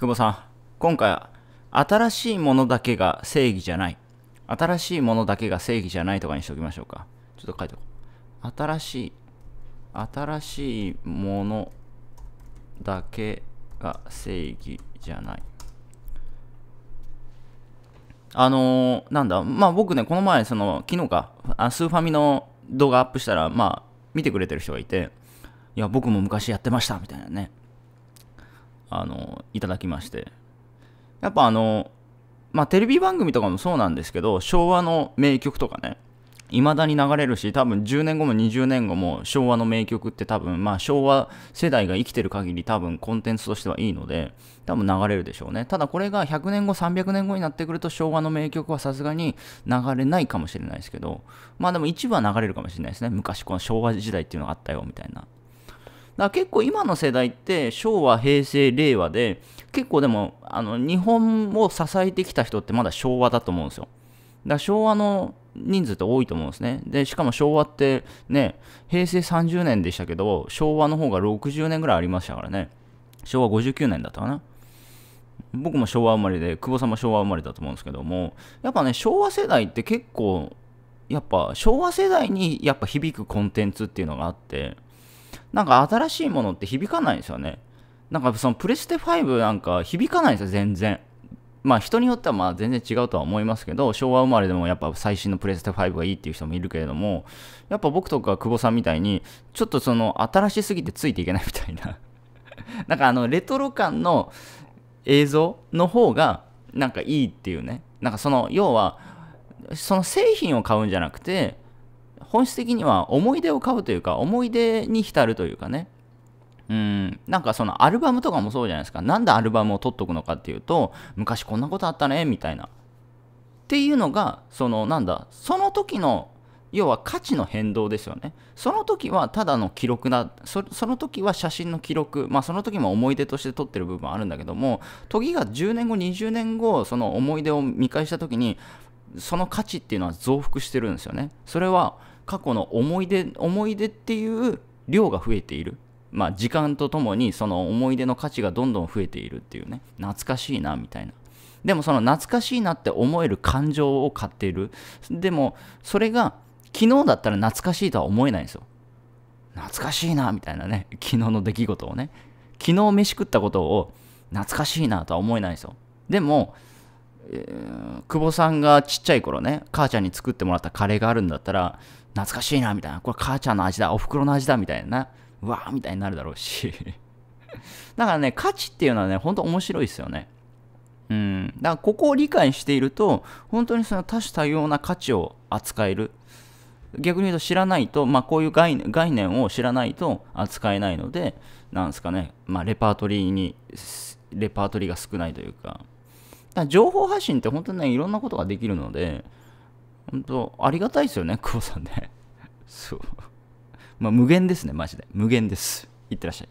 久保さん、今回は新しいものだけが正義じゃない。新しいものだけが正義じゃないとかにしておきましょうか。ちょっと書いておこう。新しい、新しいものだけが正義じゃない。あのー、なんだ、まあ僕ね、この前、その、昨日か、あスーファミの動画アップしたら、まあ、見てくれてる人がいて、いや、僕も昔やってました、みたいなね。あの、いただきまして。やっぱあの、まあ、テレビ番組とかもそうなんですけど、昭和の名曲とかね、未だに流れるし、多分10年後も20年後も昭和の名曲って多分、まあ、昭和世代が生きてる限り多分コンテンツとしてはいいので、多分流れるでしょうね。ただこれが100年後、300年後になってくると昭和の名曲はさすがに流れないかもしれないですけど、まあでも一部は流れるかもしれないですね。昔この昭和時代っていうのがあったよ、みたいな。から結構今の世代って昭和、平成、令和で結構でもあの日本を支えてきた人ってまだ昭和だと思うんですよ。だから昭和の人数って多いと思うんですね。で、しかも昭和ってね、平成30年でしたけど、昭和の方が60年ぐらいありましたからね。昭和59年だったかな。僕も昭和生まれで、久保さんも昭和生まれだと思うんですけども、やっぱね、昭和世代って結構、やっぱ昭和世代にやっぱ響くコンテンツっていうのがあって、なんか新しいものって響かないんですよね。なんかそのプレステ5なんか響かないんですよ、全然。まあ人によってはまあ全然違うとは思いますけど、昭和生まれでもやっぱ最新のプレステ5がいいっていう人もいるけれども、やっぱ僕とか久保さんみたいに、ちょっとその新しすぎてついていけないみたいな。なんかあのレトロ感の映像の方がなんかいいっていうね。なんかその要は、その製品を買うんじゃなくて、本質的には思い出を買うというか、思い出に浸るというかね、うん、なんかそのアルバムとかもそうじゃないですか。なんでアルバムを取っとくのかっていうと、昔こんなことあったね、みたいな。っていうのが、そのなんだ、その時の、要は価値の変動ですよね。その時はただの記録だ、その時は写真の記録、まあその時も思い出として撮ってる部分あるんだけども、時が10年後、20年後、その思い出を見返した時に、その価値っていうのは増幅してるんですよね。それは過去の思い出思い出っていう量が増えているまあ時間とともにその思い出の価値がどんどん増えているっていうね懐かしいなみたいなでもその懐かしいなって思える感情を買っているでもそれが昨日だったら懐かしいとは思えないんですよ懐かしいなみたいなね昨日の出来事をね昨日飯食ったことを懐かしいなとは思えないんですよでもえー、久保さんがちっちゃい頃ね、母ちゃんに作ってもらったカレーがあるんだったら、懐かしいな、みたいな。これ母ちゃんの味だ、お袋の味だ、みたいな。うわー、みたいになるだろうし。だからね、価値っていうのはね、ほんと面白いですよね。うん。だからここを理解していると、本当にその多種多様な価値を扱える。逆に言うと知らないと、まあ、こういう概念を知らないと扱えないので、なんですかね、まあ、レパートリーに、レパートリーが少ないというか、だ情報発信って本当にね、いろんなことができるので、本当ありがたいですよね、久保さんね。そう。まあ、無限ですね、マジで。無限です。いってらっしゃい。